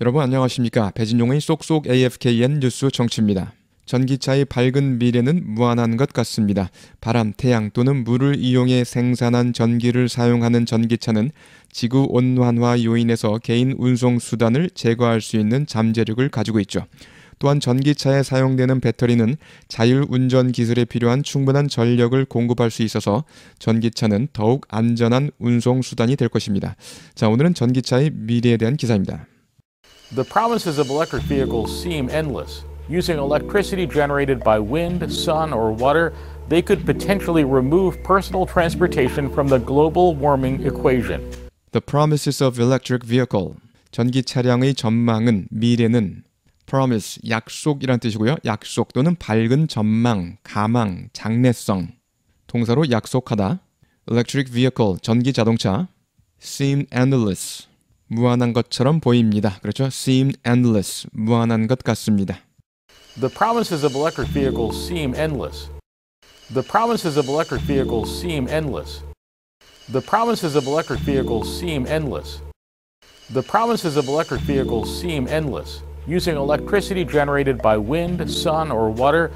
여러분 안녕하십니까. 배진용의 쏙쏙 AFKN 뉴스 정치입니다. 전기차의 밝은 미래는 무한한 것 같습니다. 바람, 태양 또는 물을 이용해 생산한 전기를 사용하는 전기차는 지구 온난화 요인에서 개인 운송 수단을 제거할 수 있는 잠재력을 가지고 있죠. 또한 전기차에 사용되는 배터리는 자율 운전 기술에 필요한 충분한 전력을 공급할 수 있어서 전기차는 더욱 안전한 운송 수단이 될 것입니다. 자, 오늘은 전기차의 미래에 대한 기사입니다. The promises of electric vehicles seem endless. Using electricity generated by wind, sun, or water, they could potentially remove personal transportation from the global warming equation. The promises of electric vehicle. 전기 차량의 전망은 미래는 promise 약속이란 뜻이고요. 약속 또는 밝은 전망, 가망, 장래성. 동사로 약속하다. electric vehicle 전기 자동차. seem endless 무한한 것처럼 보입니다. 그렇죠? seemed endless. 무한한 것 같습니다. The promises of electric vehicles seem endless. The promises of electric vehicles seem endless. The promises of electric vehicles seem endless. The promises of electric vehicles seem endless. Using electricity generated by wind, sun, or water.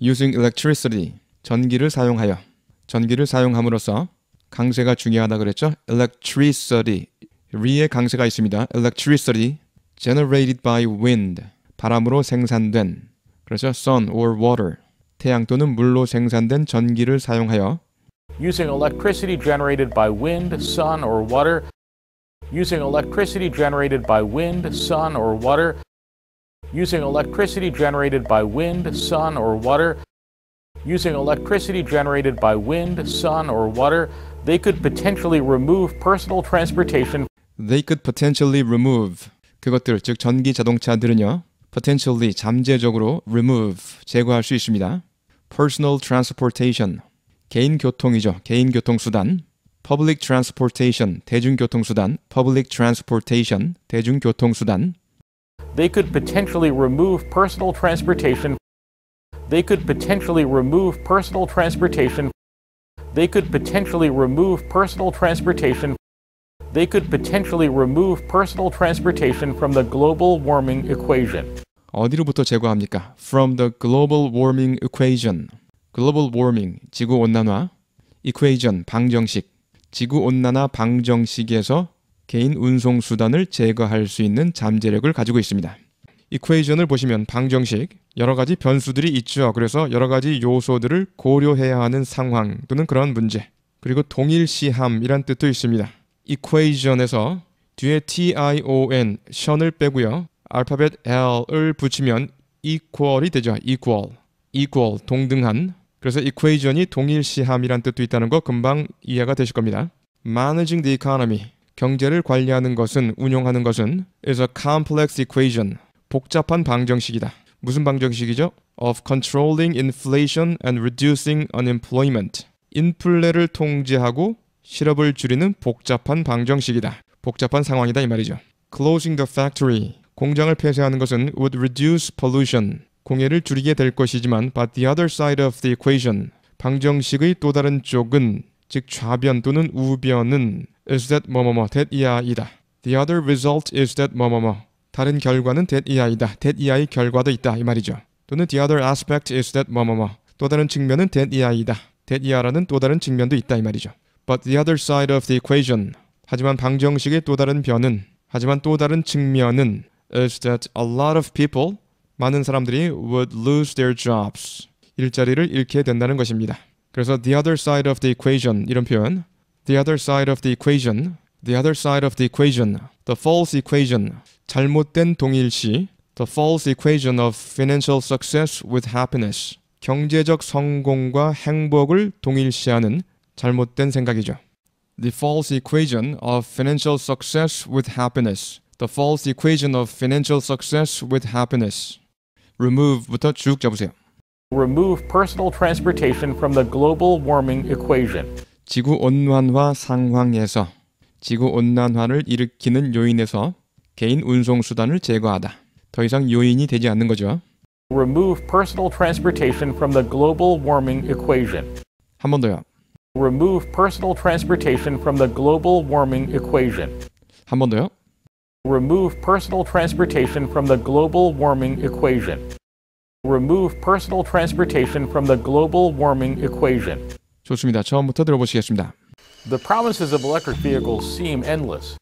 Using electricity. 전기를 사용하여. 전기를 사용함으로써 강세가 중요하다 그랬죠? electricity. 강세가 있습니다. electricity generated by wind 바람으로 생산된 sun or water 태양 또는 물로 생산된 전기를 사용하여 using electricity generated by wind, sun or water using electricity generated by wind, sun or water using electricity generated by wind, sun or water using electricity generated by wind, sun or water they could potentially remove personal transportation They could potentially remove 그것들 즉 전기 자동차들은요. potentially 잠재적으로 remove 제거할 수 있습니다. personal transportation 개인 교통이죠. 개인 교통 수단. public transportation 대중교통 수단. public transportation 대중교통 수단. They could potentially remove personal transportation. They could potentially remove personal transportation. They could potentially remove personal transportation they could potentially remove personal transportation from the global warming equation. 어디로부터 제거합니까? From the global warming equation. global warming, 지구 온난화. equation, 방정식. 지구 온난화 방정식에서 개인 운송 수단을 제거할 수 있는 잠재력을 가지고 있습니다. equation을 보시면 방정식 여러 가지 변수들이 있죠. 그래서 여러 가지 요소들을 고려해야 하는 상황 또는 그런 문제. 그리고 동일시함이란 뜻도 있습니다. equation에서 뒤에 tion, 션을 빼고요. 알파벳 L을 붙이면 equal이 되죠. equal, equal, 동등한. 그래서 equation이 동일시함이란 뜻도 있다는 거 금방 이해가 되실 겁니다. Managing the economy, 경제를 관리하는 것은, 운용하는 것은 is a complex equation, 복잡한 방정식이다. 무슨 방정식이죠? Of controlling inflation and reducing unemployment. 인플레를 통제하고 실업을 줄이는 복잡한 방정식이다. 복잡한 상황이다 이 말이죠. Closing the factory. 공장을 폐쇄하는 것은 would reduce pollution. 공해를 줄이게 될 것이지만 but the other side of the equation. 방정식의 또 다른 쪽은 즉 좌변 또는 우변은 is that 뭐뭐뭐 that 이하이다. The other result is that 뭐뭐뭐 다른 결과는 that 이하이다. that 이하의 결과도 있다 이 말이죠. 또는 the other aspect is that 뭐뭐뭐 또 다른 측면은 that 이하이다. that 이하라는 또 다른 측면도 있다 이 말이죠. But the other side of the equation. 하지만 방정식의 또 다른 변은 하지만 또 다른 측면은 is that a lot of people 많은 사람들이 would lose their jobs 일자리를 잃게 된다는 것입니다. 그래서 the other side of the equation 이런 표현 the other side of the equation the other side of the equation the false equation 잘못된 동일시 the false equation of financial success with happiness 경제적 성공과 행복을 동일시하는 잘못된 생각이죠. The false equation of financial success with happiness. The false equation of financial success with happiness. remove부터 쭉 잡으세요. Remove personal transportation from the global warming equation. 지구 온난화 상황에서 지구 온난화를 일으키는 요인에서 개인 운송 수단을 제거하다. 더 이상 요인이 되지 않는 거죠. Remove personal transportation from the global warming equation. 한 번 더요. Remove personal transportation from the global warming equation. 한번 더요. Remove personal transportation from the global warming equation. Remove personal transportation from the global warming equation. 좋습니다. 처음부터 들어보시겠습니다. The promises of electric vehicles seem endless.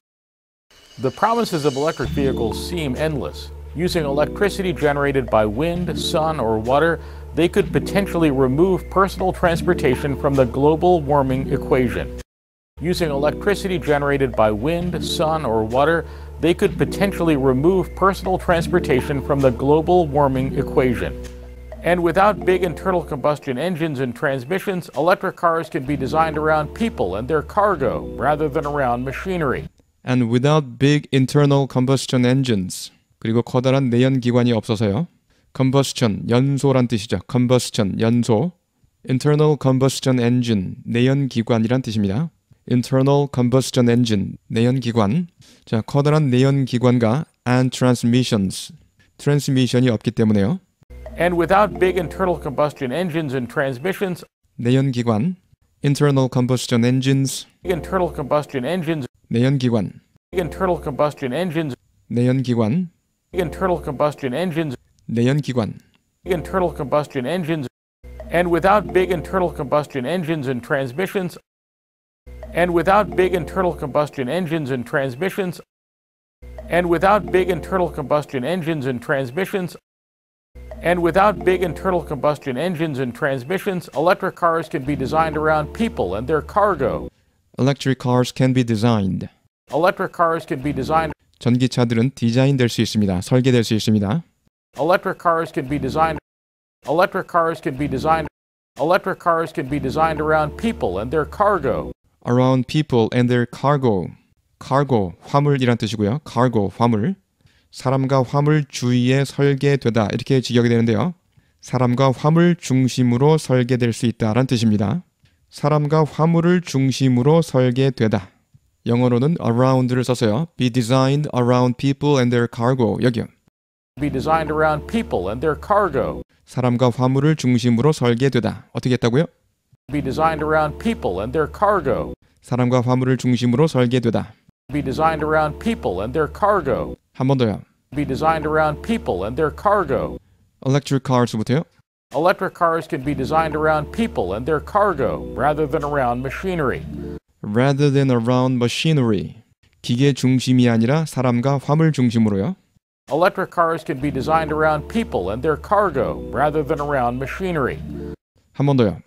The promises of electric vehicles seem endless. Using electricity generated by wind, sun, or water they could potentially remove personal transportation from the global warming equation. Using electricity generated by wind, sun, or water, they could potentially remove personal transportation from the global warming equation. And without big internal combustion engines and transmissions, electric cars can be designed around people and their cargo rather than around machinery. And without big internal combustion engines, 그리고 커다란 내연기관이 없어서요. combustion 연소란 뜻이죠. combustion 연소 internal combustion engine 내연기관이란 뜻입니다. internal combustion engine 내연기관 자 커다란 내연기관과 and transmissions 트랜스미션이 없기 때문에요. And without big internal combustion engines and transmissions 내연기관 internal combustion engines internal combustion engines 내연기관 internal combustion engines 내연기관 internal combustion engines 내연기관 internal combustion engines and without big internal combustion engines and transmissions and without big internal combustion engines and transmissions and without big internal combustion engines and transmissions and without big internal combustion engines and transmissions, electric cars can be designed around people and their cargo. Electric cars can be designed. Electric cars can be designed. 전기차들은 디자인될 수 있습니다. 설계될 수 있습니다. Electric cars can be designed Electric cars can be designed Electric cars can be designed around people and their cargo. around people and their cargo. cargo 화물이란 뜻이고요. cargo 화물. 사람과 화물 주위에 설계되다 이렇게 직역이 되는데요. 사람과 화물 중심으로 설계될 수 있다라는 뜻입니다. 사람과 화물을 중심으로 설계되다. 영어로는 around를 써서요. be designed around people and their cargo 여기요. be designed around people and their cargo. 사람과 화물을 중심으로 설계되다. 어떻게 했다고요? be designed around people and their cargo. 사람과 화물을 중심으로 설계되다. be designed around people and their cargo. 한번 더요. be designed around people and their cargo. electric cars부터요. electric cars can be designed around people and their cargo rather than around machinery. rather than around machinery. 기계 중심이 아니라 사람과 화물 중심으로요. Electric cars can be designed around people and their cargo rather than around machinery. 한 번 더요.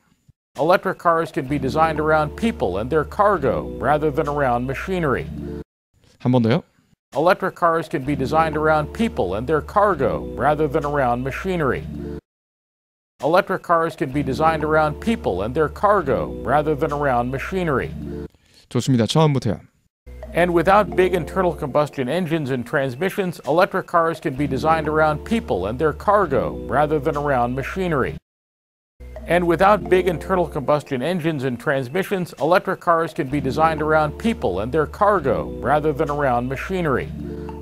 Electric cars can be designed around people and their cargo rather than around machinery. 한 번 더요. Electric cars can be designed around people and their cargo rather than around machinery. Electric cars can be designed around people and their cargo rather than around machinery. 좋습니다. 처음부터요. And without big internal combustion engines and transmissions, electric cars can be designed around people and their cargo rather than around machinery. And without big internal combustion engines and transmissions, electric cars can be designed around people and their cargo rather than around machinery.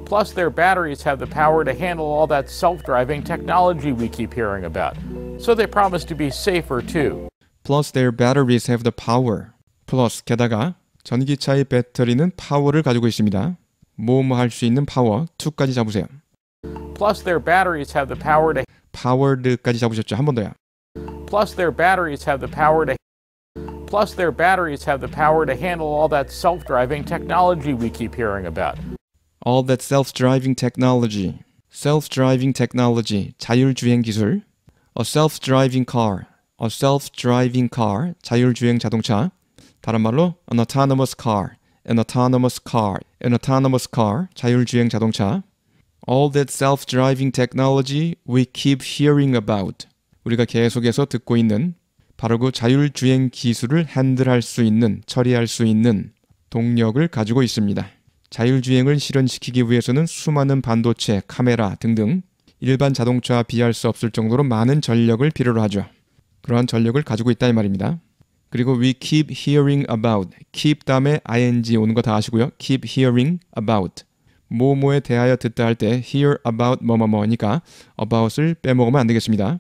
Plus, their batteries have the power to handle all that self driving technology we keep hearing about. So they promise to be safer too. Plus, their batteries have the power. Plus, 게다가 전기차의 배터리는 파워를 가지고 있습니다. 뭐뭐 할수 있는 파워 2까지 잡으세요. Plus their batteries have the power to 파워드까지 잡으셨죠. 한 번 더요. Plus their batteries have the power to Plus their batteries have the power to handle all that self-driving technology we keep hearing about. All that self-driving technology. self-driving technology 자율주행 기술 a self-driving car a self-driving car 자율주행 자동차 다른 말로 an autonomous car, an autonomous car, an autonomous car, 자율주행 자동차. All that self-driving technology we keep hearing about. 우리가 계속해서 듣고 있는 바로 그 자율주행 기술을 핸들할 수 있는, 처리할 수 있는 동력을 가지고 있습니다. 자율주행을 실현시키기 위해서는 수많은 반도체, 카메라 등등 일반 자동차와 비할 수 없을 정도로 많은 전력을 필요로 하죠. 그러한 전력을 가지고 있다 이 말입니다. 그리고 we keep hearing about. keep 다음에 ing 오는 거 다 아시고요. keep hearing about. 뭐뭐에 대하여 듣다 할 때 hear about 뭐뭐뭐니까 about을 빼먹으면 안 되겠습니다.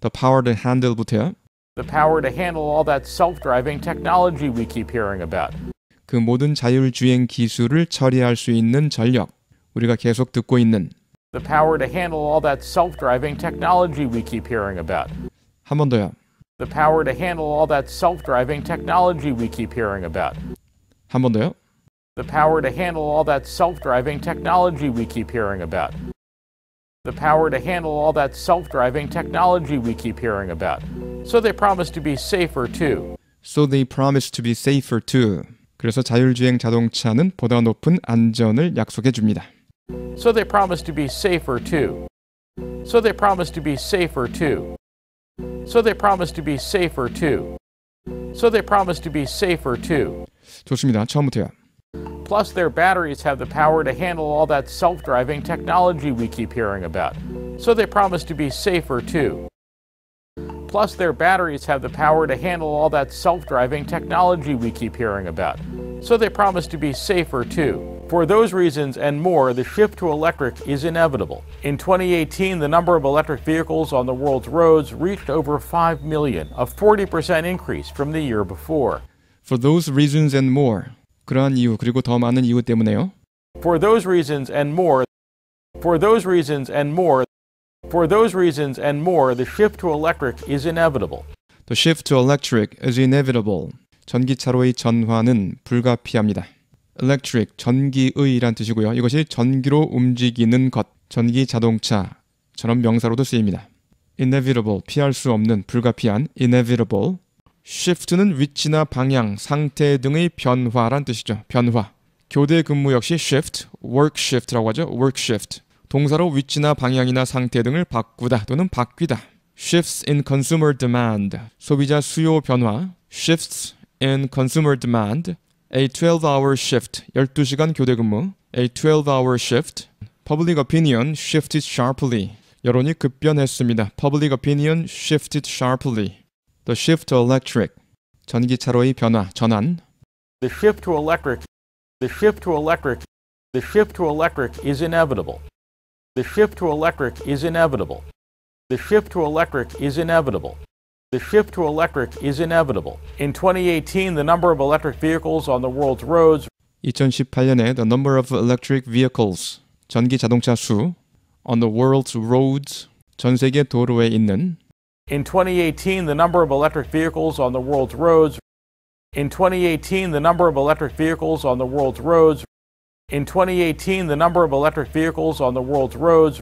the power to handle부터요. the power to handle all that self-driving technology we keep hearing about. 그 모든 자율주행 기술을 처리할 수 있는 전력. 우리가 계속 듣고 있는 the power to handle all that self-driving technology we keep hearing about. 한 번 더요. the power to handle all that self-driving technology we keep hearing about. 한 번 더요. The power to handle all that self-driving technology we keep hearing about. The power to handle all that self-driving technology we keep hearing about. So they promise to be safer too. So they promise to be safer too. 그래서 자율주행 자동차는 보다 높은 안전을 약속해 줍니다. So they promise to be safer too. So they promise to be safer too. So they promise to be safer too. So they promise to be safer too. 좋습니다. 처음부터요. Plus their batteries have the power to handle all that self-driving technology we keep hearing about. So they promise to be safer too. Plus their batteries have the power to handle all that self-driving technology we keep hearing about. So they promise to be safer too. For those reasons and more, the shift to electric is inevitable. In 2018, the number of electric vehicles on the world's roads reached over 5 million, a 40% increase from the year before. For those reasons and more. 그러한 이유 그리고 더 많은 이유 때문에요. For those reasons and more. For those reasons and more. For those reasons and more, the shift to electric is inevitable. The shift to electric is inevitable. 전기차로의 전환은 불가피합니다. electric 전기의란 뜻이고요. 이것이 전기로 움직이는 것, 전기 자동차처럼 명사로도 쓰입니다. inevitable 피할 수 없는 불가피한 inevitable shift는 위치나 방향, 상태 등의 변화란 뜻이죠. 변화. 교대 근무 역시 shift, work shift라고 하죠. work shift. 동사로 위치나 방향이나 상태 등을 바꾸다 또는 바뀌다. shifts in consumer demand 소비자 수요 변화 shifts in consumer demand a 12-hour shift, 12시간 교대 근무, a 12-hour shift, public opinion shifted sharply, 여론이 급변했습니다. public opinion shifted sharply, the shift to electric, 전기차로의 변화, 전환, the shift to electric, the shift to electric, the shift to electric is inevitable. The shift to electric is inevitable. The shift to electric is inevitable. The shift to electric is inevitable. In 2018, the number of electric vehicles on the world's roads 2018년에 the number of electric vehicles 전기 자동차 수 on the world's roads 전 세계 도로에 있는 In 2018, the number of electric vehicles on the world's roads In 2018, the number of electric vehicles on the world's roads In 2018, the number of electric vehicles on the world's roads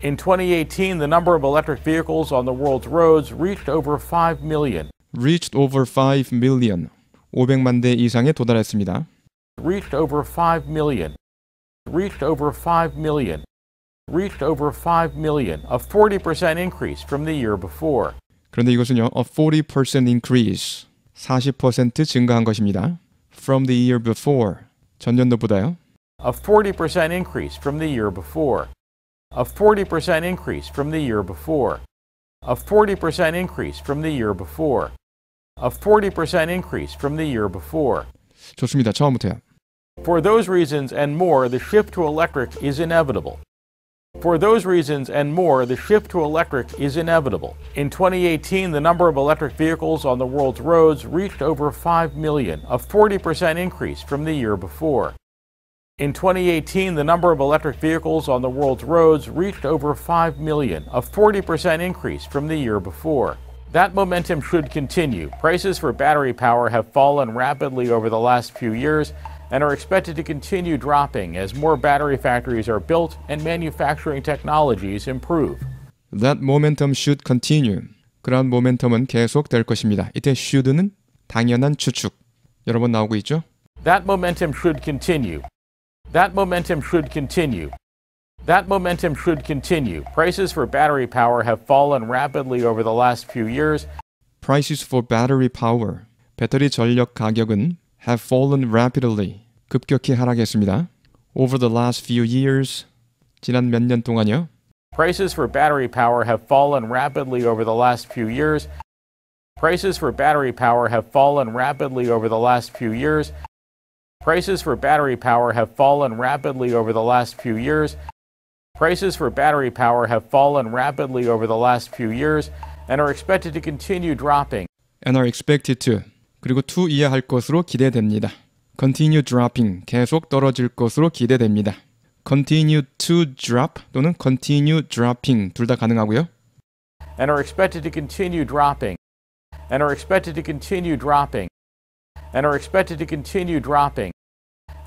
in 2018, the number of electric vehicles on the world's roads reached over 5 million. reached over 5 million. 500만 대 이상에 도달했습니다. reached over 5 million. reached over 5 million. reached over 5 million, a 40% increase from the year before. 그런데 이것은요, a 40% increase, 40% 증가한 것입니다. From the year before, 전년도보다요. A 40% increase from the year before a 40% increase from the year before, a 40% increase from the year before, a 40% increase from the year before. 좋습니다. 처음부터요. For those reasons and more, the shift to electric is inevitable. For those reasons and more, the shift to electric is inevitable. In 2018, the number of electric vehicles on the world's roads reached over 5 million, a 40% increase from the year before. In 2018, the number of electric vehicles on the world's roads reached over 5 million, a 40% increase from the year before. That momentum should continue. Prices for battery power have fallen rapidly over the last few years and are expected to continue dropping as more battery factories are built and manufacturing technologies improve. That momentum should continue. 그런 모멘텀은 계속될 것입니다. 이때 should는 당연한 추측. 여러분 나오고 있죠? That momentum should continue. That momentum should continue. That momentum should continue. Prices for battery power have fallen rapidly over the last few years. Prices for battery power, 배터리 전력 가격은 have fallen rapidly, 급격히 하락했습니다. Over the last few years, 지난 몇 년 동안요. Prices for battery power have fallen rapidly over the last few years. Prices for battery power have fallen rapidly over the last few years. Prices for battery power have fallen rapidly over the last few years. Prices for battery power have fallen rapidly over the last few years and are expected to continue dropping. and are expected to 그리고 to 이하할 것으로 기대됩니다. continue dropping 계속 떨어질 것으로 기대됩니다. continue to drop 또는 continue dropping 둘 다 가능하고요. and are expected to continue dropping and are expected to continue dropping and are expected to continue dropping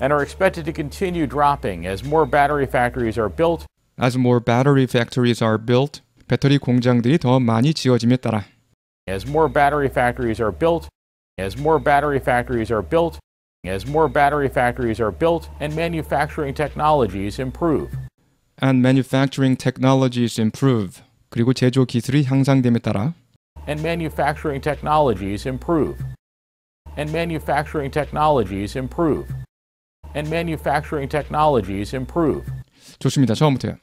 and are expected to continue dropping as more battery factories are built. As more battery factories are built, 배터리 공장들이 더 많이 지어짐에 따라 As more battery factories are built, as more battery factories are built, as more battery factories are built and manufacturing technologies improve. And manufacturing technologies improve. 그리고 제조 기술이 향상됨에 따라 And manufacturing technologies improve. And manufacturing technologies improve and manufacturing technologies improve. 좋습니다. 처음부터요.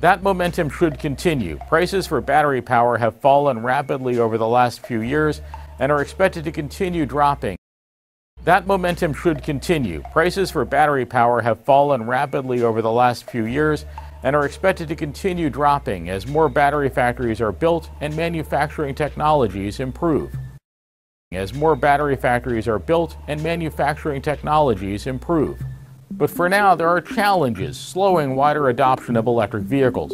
That momentum should continue. Prices for battery power have fallen rapidly over the last few years and are expected to continue dropping. That momentum should continue. Prices for battery power have fallen rapidly over the last few years and are expected to continue dropping as more battery factories are built and manufacturing technologies improve. As more battery factories are built and manufacturing technologies improve. But for now, there are challenges slowing wider adoption of electric vehicles.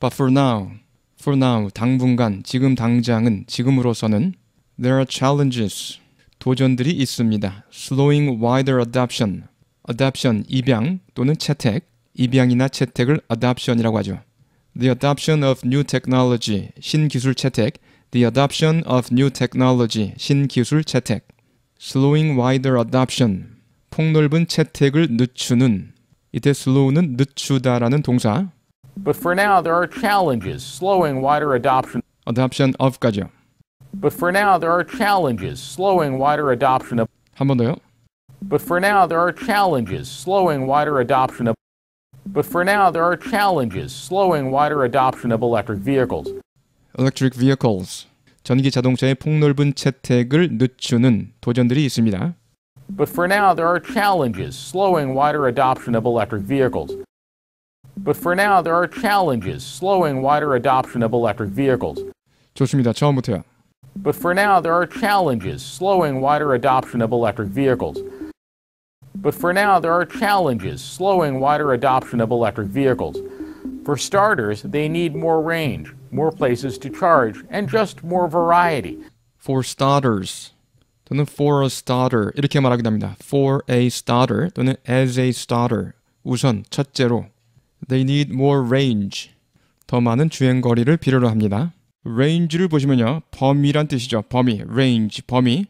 But for now, for now, 당분간, 지금 당장은, 지금으로서는 There are challenges, 도전들이 있습니다. Slowing wider adoption, adoption, 입양 또는 채택, 입양이나 채택을 adoption이라고 하죠. The adoption of new technology, 신기술 채택, The adoption of new technology, 신기술 채택, Slowing wider adoption, 폭넓은 채택을 늦추는 이때 slow는 늦추다라는 동사. But for now there are challenges slowing wider adoption. adoption of까지요. But for now there are challenges slowing wider adoption of. 한번 더요. But for now there are challenges slowing wider adoption of. But for now there are challenges slowing wider adoption of electric vehicles. electric vehicles 전기 자동차의 폭넓은 채택을 늦추는 도전들이 있습니다. But for now, there are challenges slowing wider adoption of electric vehicles. But for now, there are challenges slowing wider adoption of electric vehicles. 좋습니다. 처음부터요. But for now, there are challenges slowing wider adoption of electric vehicles. But for now, there are challenges slowing wider adoption of electric vehicles. For starters, they need more range, more places to charge, and just more variety. For starters, 또는 for a starter 이렇게 말하기도 합니다. for a starter 또는 as a starter 우선 첫째로 they need more range 더 많은 주행 거리를 필요로 합니다. range를 보시면요. 범위란 뜻이죠. 범위, range, 범위.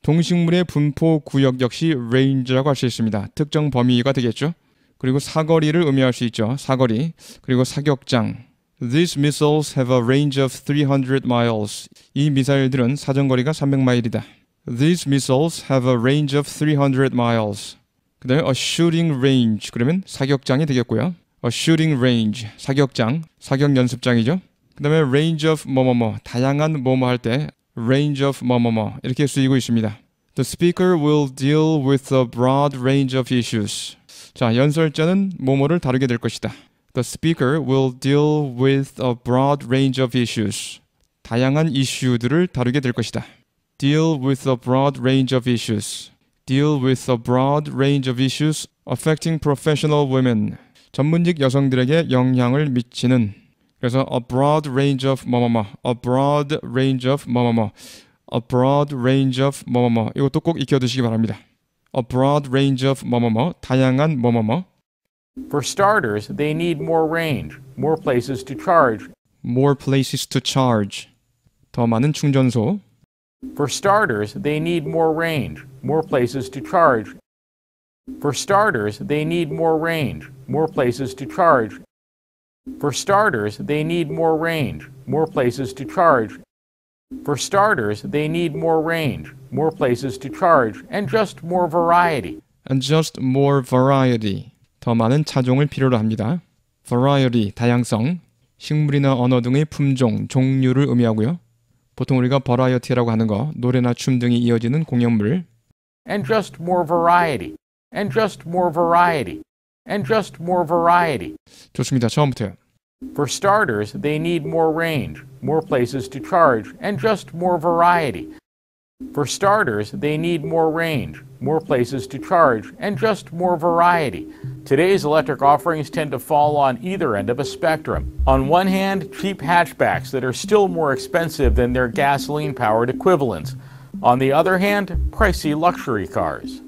동식물의 분포 구역 역시 range라고 할 수 있습니다. 특정 범위가 되겠죠. 그리고 사거리를 의미할 수 있죠. 사거리. 그리고 사격장. These missiles have a range of 300 miles. 이 미사일들은 사정거리가 300마일이다. These missiles have a range of 300 miles. 그 다음에 a shooting range. 그러면 사격장이 되겠고요. a shooting range. 사격장. 사격 연습장이죠. 그 다음에 range of 뭐뭐뭐. 다양한 뭐뭐 할 때 range of 뭐뭐뭐. 이렇게 쓰이고 있습니다. The speaker will deal with a broad range of issues. 자, 연설자는 뭐뭐를 다루게 될 것이다. The speaker will deal with a broad range of issues. 다양한 이슈들을 다루게 될 것이다. Deal with a broad range of issues. Deal with a broad range of issues affecting professional women. 전문직 여성들에게 영향을 미치는. 그래서 a broad range of 뭐뭐뭐, a broad range of 뭐뭐뭐, a broad range of 뭐뭐뭐. 이것도 꼭 익혀두시기 바랍니다. a broad range of 뭐뭐뭐, 다양한 뭐뭐뭐. For starters, they need more range, more places to charge. More places to charge. 더 많은 충전소. For starters, they need more range, more places to charge. For starters, they need more range, more places to charge. For starters, they need more range, more places to charge. For starters, they need more range, more places to charge, and just more variety. And just more variety. 더 많은 차종을 필요로 합니다. variety, 다양성, 식물이나 언어 등의 품종, 종류를 의미하고요. 보통 우리가 버라이어티라고 하는 거, 노래나 춤 등이 이어지는 공연물. And just more variety. And just more variety. And just more variety. 좋습니다. 처음부터요. For starters, they need more range, more places to charge, and just more variety. For starters, they need more range, more places to charge, and just more variety. Today's electric offerings tend to fall on either end of a spectrum. On one hand, cheap hatchbacks that are still more expensive than their gasoline powered equivalents. On the other hand, pricey luxury cars.